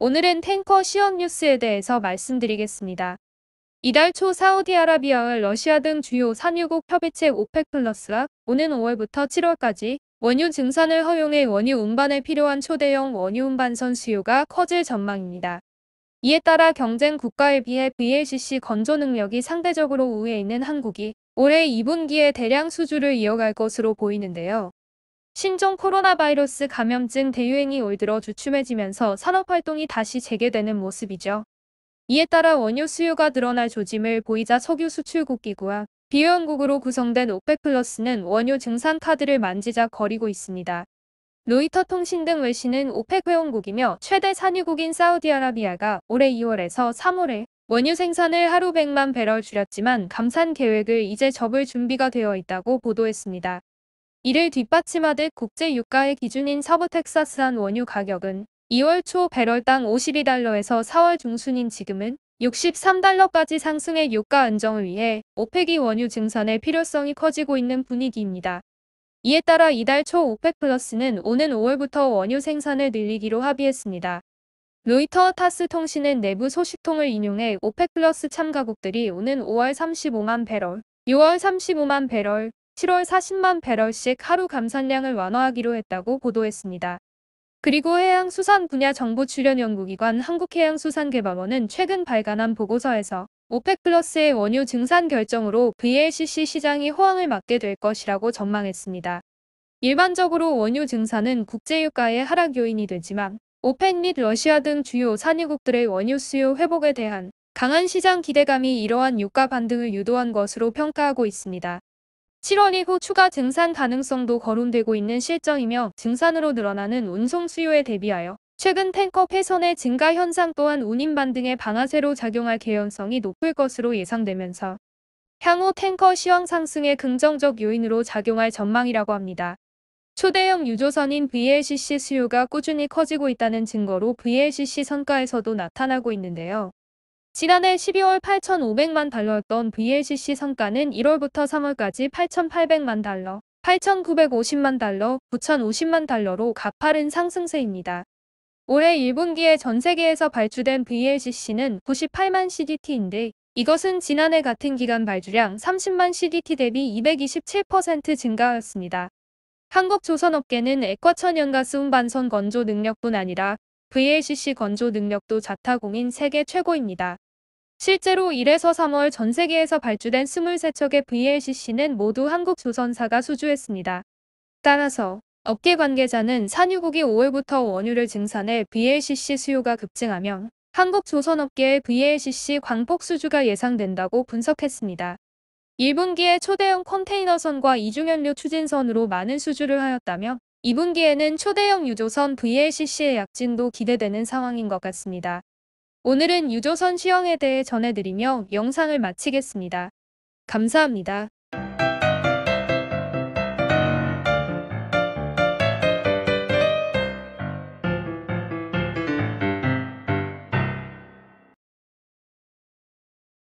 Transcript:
오늘은 탱커 시험 뉴스에 대해서 말씀드리겠습니다. 이달 초 사우디아라비아와 러시아 등 주요 산유국 협의책 오펙 플러스가 오는 5월부터 7월까지 원유 증산을 허용해 원유 운반에 필요한 초대형 원유 운반선 수요가 커질 전망입니다. 이에 따라 경쟁 국가에 비해 VLCC 건조 능력이 상대적으로 우위에 있는 한국이 올해 2분기에 대량 수주를 이어갈 것으로 보이는데요. 신종 코로나 바이러스 감염증 대유행이 올 들어 주춤해지면서 산업활동이 다시 재개되는 모습이죠. 이에 따라 원유 수요가 늘어날 조짐을 보이자 석유 수출국기구와 비회원국으로 구성된 오펙 플러스는 원유 증산 카드를 만지작 거리고 있습니다. 로이터 통신 등 외신은 오펙 회원국이며 최대 산유국인 사우디아라비아가 올해 2월에서 3월에 원유 생산을 하루 100만 배럴 줄였지만 감산 계획을 이제 접을 준비가 되어 있다고 보도했습니다. 이를 뒷받침하듯 국제 유가의 기준인 서부 텍사스한 원유 가격은 2월 초 배럴당 52달러에서 4월 중순인 지금은 63달러까지 상승해 유가 안정을 위해 오펙이 원유 증산의 필요성이 커지고 있는 분위기입니다. 이에 따라 이달 초 오펙 플러스는 오는 5월부터 원유 생산을 늘리기로 합의했습니다. 로이터 타스 통신은 내부 소식통을 인용해 오펙 플러스 참가국들이 오는 5월 35만 배럴, 6월 35만 배럴, 7월 40만 배럴씩 하루 감산량을 완화하기로 했다고 보도했습니다. 그리고 해양수산 분야 정보 출연 연구기관 한국해양수산개발원은 최근 발간한 보고서에서 오펙 플러의 원유 증산 결정으로 VLCC 시장이 호황을 맞게 될 것이라고 전망했습니다. 일반적으로 원유 증산은 국제유가의 하락 요인이 되지만 오펙 및 러시아 등 주요 산유국들의 원유 수요 회복에 대한 강한 시장 기대감이 이러한 유가 반등을 유도한 것으로 평가하고 있습니다. 7월 이후 추가 증산 가능성도 거론되고 있는 실정이며 증산으로 늘어나는 운송 수요에 대비하여 최근 탱커 폐선의 증가 현상 또한 운임반 등의 방아쇠로 작용할 개연성이 높을 것으로 예상되면서 향후 탱커 시황 상승의 긍정적 요인으로 작용할 전망이라고 합니다. 초대형 유조선인 VLCC 수요가 꾸준히 커지고 있다는 증거로 VLCC 선가에서도 나타나고 있는데요. 지난해 12월 8,500만 달러였던 VLCC 성가는 1월부터 3월까지 8,800만 달러, 8,950만 달러, 9,050만 달러로 가파른 상승세입니다. 올해 1분기에 전 세계에서 발주된 VLCC는 98만 CDT인데 이것은 지난해 같은 기간 발주량 30만 CDT 대비 227% 증가하였습니다. 한국 조선업계는 액과천연가스 운반선 건조 능력뿐 아니라 VLCC 건조 능력도 자타공인 세계 최고입니다. 실제로 1에서 3월 전 세계에서 발주된 23척의 VLCC는 모두 한국 조선사가 수주했습니다 따라서 업계 관계자는 산유국이 5월부터 원유를 증산해 VLCC 수요가 급증하며 한국 조선업계의 VLCC 광폭 수주가 예상된다고 분석했습니다. 1분기에 초대형 컨테이너선과 이중연료 추진선으로 많은 수주를 하였다며 2분기에는 초대형 유조선 VLCC의 약진도 기대되는 상황인 것 같습니다. 오늘은 유조선 시형에 대해 전해드리며 영상을 마치겠습니다. 감사합니다.